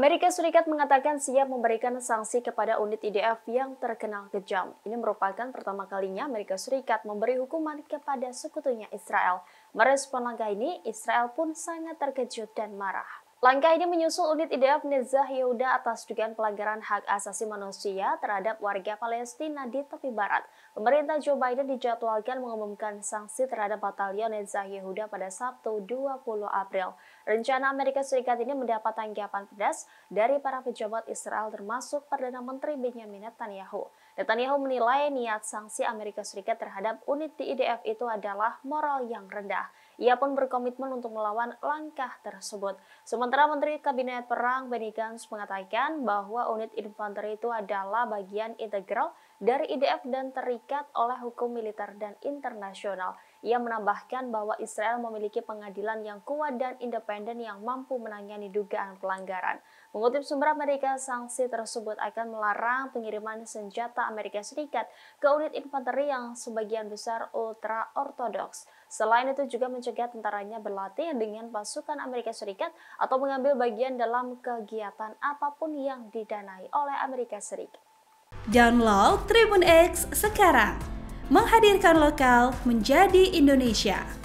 Amerika Serikat mengatakan siap memberikan sanksi kepada unit IDF yang terkenal kejam. Ini merupakan pertama kalinya Amerika Serikat memberi hukuman kepada sekutunya Israel. Merespon langkah ini, Israel pun sangat terkejut dan marah. Langkah ini menyusul unit IDF Nezah Yehuda atas dugaan pelanggaran hak asasi manusia terhadap warga Palestina di tepi barat. Pemerintah Joe Biden dijadwalkan mengumumkan sanksi terhadap batalion Nezah Yehuda pada Sabtu 20 April. Rencana Amerika Serikat ini mendapat tanggapan pedas dari para pejabat Israel termasuk Perdana Menteri Benjamin Netanyahu. Netanyahu menilai niat sanksi Amerika Serikat terhadap unit di IDF itu adalah moral yang rendah. Ia pun berkomitmen untuk melawan langkah tersebut. Sementara Menteri Kabinet Perang Benny Gantz mengatakan bahwa unit infanteri itu adalah bagian integral dari IDF dan terikat oleh hukum militer dan internasional. Ia menambahkan bahwa Israel memiliki pengadilan yang kuat dan independen yang mampu menangani dugaan pelanggaran. Mengutip sumber Amerika, sanksi tersebut akan melarang pengiriman senjata Amerika Serikat ke unit infanteri yang sebagian besar ultra-ortodoks. Selain itu juga mencegah mencegah tentaranya berlatih dengan pasukan Amerika Serikat atau mengambil bagian dalam kegiatan apapun yang didanai oleh Amerika Serikat. Download Tribun X sekarang, menghadirkan lokal menjadi Indonesia.